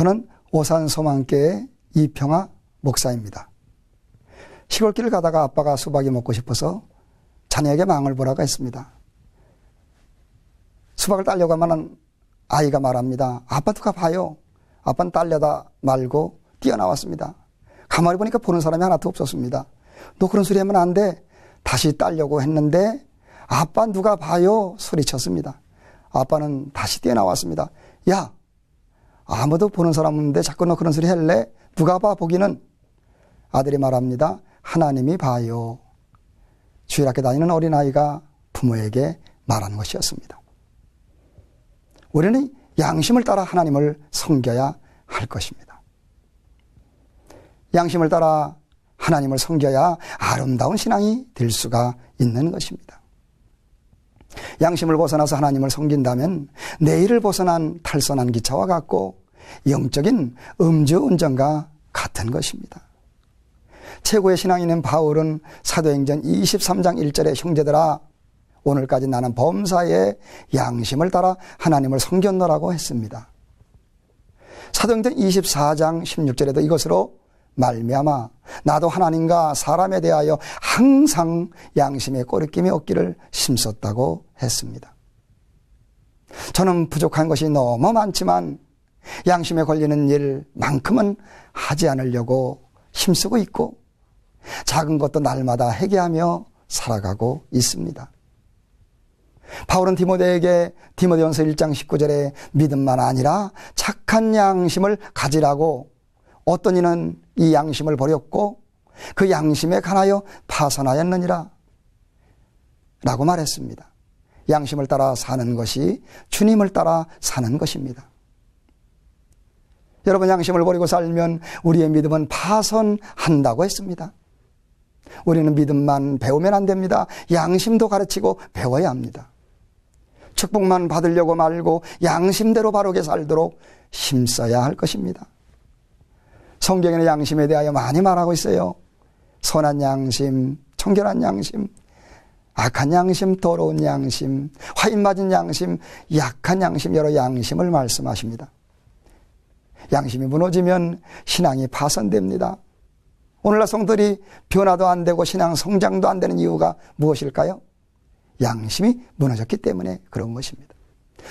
저는 오산소망교회 이평아 목사입니다. 시골길을 가다가 아빠가 수박이 먹고 싶어서 자녀에게 망을 보라고 했습니다. 수박을 딸려고 하면 아이가 말합니다. 아빠도 가봐요. 아빠는 딸려다 말고 뛰어나왔습니다. 가만히 보니까 보는 사람이 하나도 없었습니다. 너 그런 소리 하면 안 돼. 다시 딸려고 했는데 아빠 누가 봐요 소리쳤습니다. 아빠는 다시 뛰어나왔습니다. 야 아무도 보는 사람 없는데 자꾸 너 그런 소리 할래? 누가 봐 보기는 아들이 말합니다. 하나님이 봐요. 주일학교 다니는 어린아이가 부모에게 말하는 것이었습니다. 우리는 양심을 따라 하나님을 섬겨야 할 것입니다. 양심을 따라 하나님을 섬겨야 아름다운 신앙이 될 수가 있는 것입니다. 양심을 벗어나서 하나님을 섬긴다면 내일을 벗어난 탈선한 기차와 같고 영적인 음주 운전과 같은 것입니다. 최고의 신앙인인 바울은 사도행전 23장 1절에 형제들아 오늘까지 나는 범사의 양심을 따라 하나님을 섬겼노라고 했습니다. 사도행전 24장 16절에도 이것으로 말미암아 나도 하나님과 사람에 대하여 항상 양심의 꼬리낌이 없기를 심었다고 했습니다. 저는 부족한 것이 너무 많지만 양심에 걸리는 일만큼은 하지 않으려고 힘쓰고 있고 작은 것도 날마다 회개하며 살아가고 있습니다. 바울은 디모데에게 디모데전서 1장 19절에 믿음만 아니라 착한 양심을 가지라고 어떤 이는 이 양심을 버렸고 그 양심에 관하여 파산하였느니라 라고 말했습니다. 양심을 따라 사는 것이 주님을 따라 사는 것입니다. 여러분 양심을 버리고 살면 우리의 믿음은 파손한다고 했습니다. 우리는 믿음만 배우면 안 됩니다. 양심도 가르치고 배워야 합니다. 축복만 받으려고 말고 양심대로 바르게 살도록 힘써야 할 것입니다. 성경에는 양심에 대하여 많이 말하고 있어요. 선한 양심, 청결한 양심, 악한 양심, 더러운 양심, 화인 맞은 양심, 약한 양심, 여러 양심을 말씀하십니다. 양심이 무너지면 신앙이 파손됩니다. 오늘날 성들이 변화도 안 되고 신앙 성장도 안 되는 이유가 무엇일까요? 양심이 무너졌기 때문에 그런 것입니다.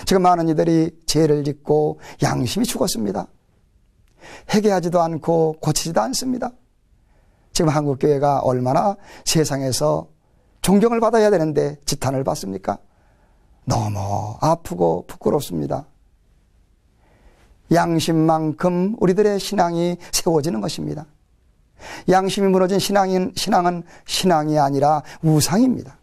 지금 많은 이들이 죄를 짓고 양심이 죽었습니다. 회개하지도 않고 고치지도 않습니다. 지금 한국교회가 얼마나 세상에서 존경을 받아야 되는데 지탄을 받습니까? 너무 아프고 부끄럽습니다. 양심만큼 우리들의 신앙이 세워지는 것입니다. 양심이 무너진 신앙인, 신앙은 신앙이 아니라 우상입니다.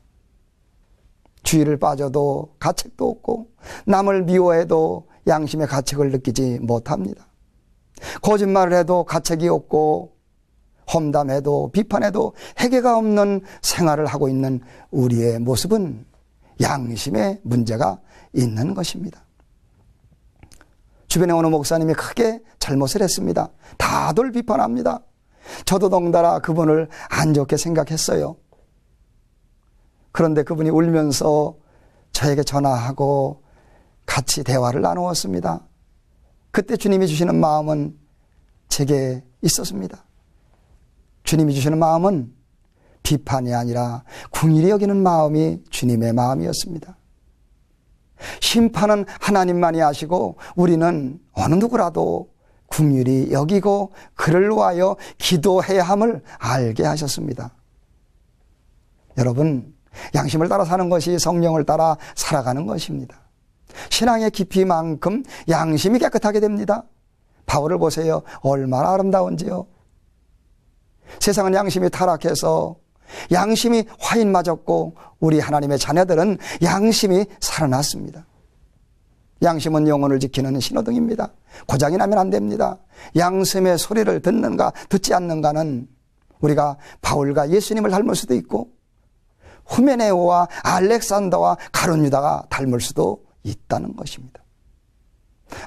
주의를 빠져도 가책도 없고 남을 미워해도 양심의 가책을 느끼지 못합니다. 거짓말을 해도 가책이 없고 험담해도 비판해도 해계가 없는 생활을 하고 있는 우리의 모습은 양심의 문제가 있는 것입니다. 주변에 오는 목사님이 크게 잘못을 했습니다. 다들 비판합니다. 저도 덩달아 그분을 안 좋게 생각했어요. 그런데 그분이 울면서 저에게 전화하고 같이 대화를 나누었습니다. 그때 주님이 주시는 마음은 제게 있었습니다. 주님이 주시는 마음은 비판이 아니라 궁일이 여기는 마음이 주님의 마음이었습니다. 심판은 하나님만이 아시고 우리는 어느 누구라도 국휼히 여기고 그를 위하여 기도해야 함을 알게 하셨습니다. 여러분, 양심을 따라 사는 것이 성령을 따라 살아가는 것입니다. 신앙의 깊이만큼 양심이 깨끗하게 됩니다. 바울을 보세요. 얼마나 아름다운지요. 세상은 양심이 타락해서 양심이 화인 맞았고 우리 하나님의 자녀들은 양심이 살아났습니다. 양심은 영혼을 지키는 신호등입니다. 고장이 나면 안 됩니다. 양심의 소리를 듣는가 듣지 않는가는 우리가 바울과 예수님을 닮을 수도 있고 후메네오와 알렉산더와 가론유다가 닮을 수도 있다는 것입니다.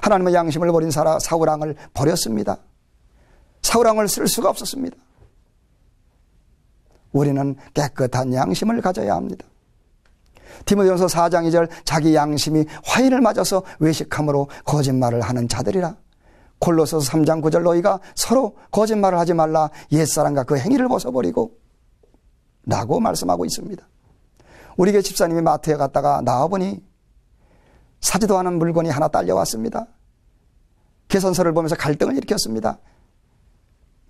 하나님의 양심을 버린 사울왕을 버렸습니다. 사울왕을 쓸 수가 없었습니다. 우리는 깨끗한 양심을 가져야 합니다. 디모데전서 4장 2절 자기 양심이 화인을 맞아서 외식함으로 거짓말을 하는 자들이라. 골로서 3장 9절 너희가 서로 거짓말을 하지 말라 옛사람과 그 행위를 벗어버리고 라고 말씀하고 있습니다. 우리 교 집사님이 마트에 갔다가 나와보니 사지도 않은 물건이 하나 딸려왔습니다. 계산서를 보면서 갈등을 일으켰습니다.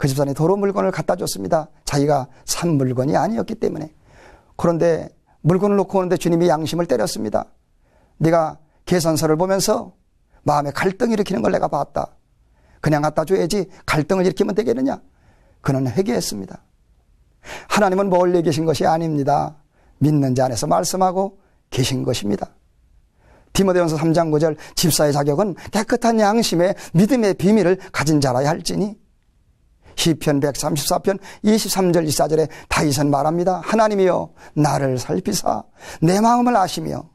그집사님이더러 물건을 갖다 줬습니다. 자기가 산 물건이 아니었기 때문에. 그런데 물건을 놓고 오는데 주님이 양심을 때렸습니다. 네가 계산서를 보면서 마음에 갈등 을 일으키는 걸 내가 봤다. 그냥 갖다 줘야지 갈등을 일으키면 되겠느냐? 그는 회개했습니다. 하나님은 멀리 계신 것이 아닙니다. 믿는 자 안에서 말씀하고 계신 것입니다. 디모데전서 3장 9절 집사의 자격은 깨끗한 양심에 믿음의 비밀을 가진 자라야 할지니 시편 134편 23절 24절에 다윗은 말합니다. 하나님이여 나를 살피사 내 마음을 아시며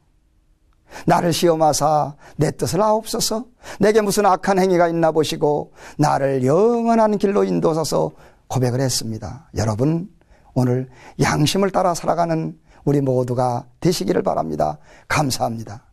나를 시험하사 내 뜻을 아옵소서 내게 무슨 악한 행위가 있나 보시고 나를 영원한 길로 인도하소서 고백을 했습니다. 여러분 오늘 양심을 따라 살아가는 우리 모두가 되시기를 바랍니다. 감사합니다.